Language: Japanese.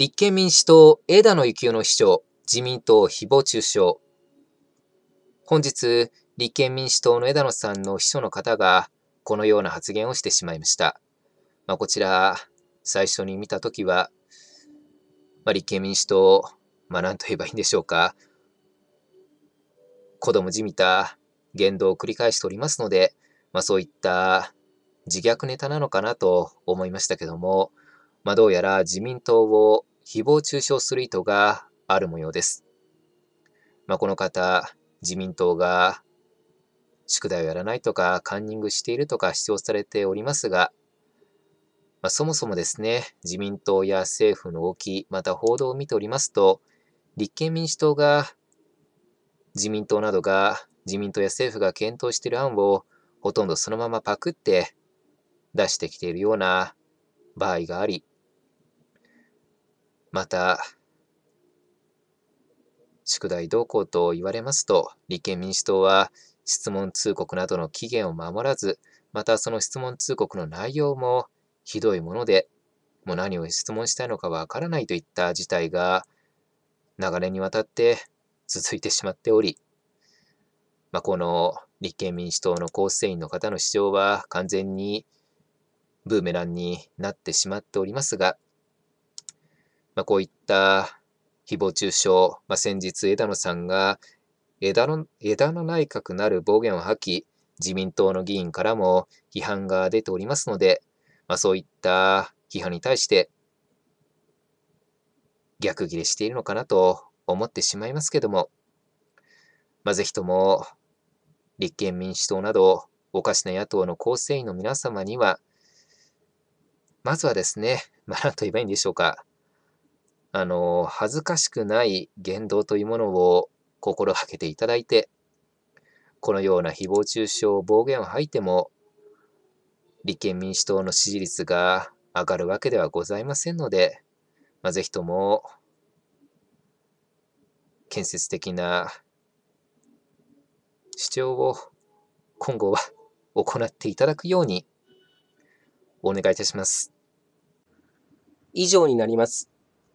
立憲民主党枝野幸男の秘書、自民党誹謗中傷。本日、立憲民主党の枝野さんの秘書の方が、このような発言をしてしまいました。まあ、こちら、最初に見たときは、まあ、立憲民主党、まあ、なんと言えばいいんでしょうか。子供じみた言動を繰り返しておりますので、まあ、そういった自虐ネタなのかなと思いましたけども、まあ、どうやら自民党を誹謗中傷する意図がある模様です。まあ、この方、自民党が宿題をやらないとか、カンニングしているとか主張されておりますが、まあ、そもそもですね、自民党や政府の動き、また報道を見ておりますと、立憲民主党が、自民党などが、自民党や政府が検討している案を、ほとんどそのままパクって出してきているような場合があり、また、宿題動向と言われますと、立憲民主党は質問通告などの期限を守らず、またその質問通告の内容もひどいもので、もう何を質問したいのかわからないといった事態が流れにわたって続いてしまっており、まあ、この立憲民主党の構成員の方の主張は完全にブーメランになってしまっておりますが、まあ、こういった誹謗中傷、まあ、先日枝野さんが枝野枝内閣なる暴言を吐き、自民党の議員からも批判が出ておりますので、まあ、そういった批判に対して逆ギレしているのかなと思ってしまいますけども、まあ、ぜひとも立憲民主党などおかしな野党の構成員の皆様には、まずはですね、まあ、なんと言えばいいんでしょうか。あの、恥ずかしくない言動というものを心がけていただいて、このような誹謗中傷、暴言を吐いても、立憲民主党の支持率が上がるわけではございませんので、まあ、ぜひとも、建設的な主張を今後は行っていただくようにお願いいたします。以上になります。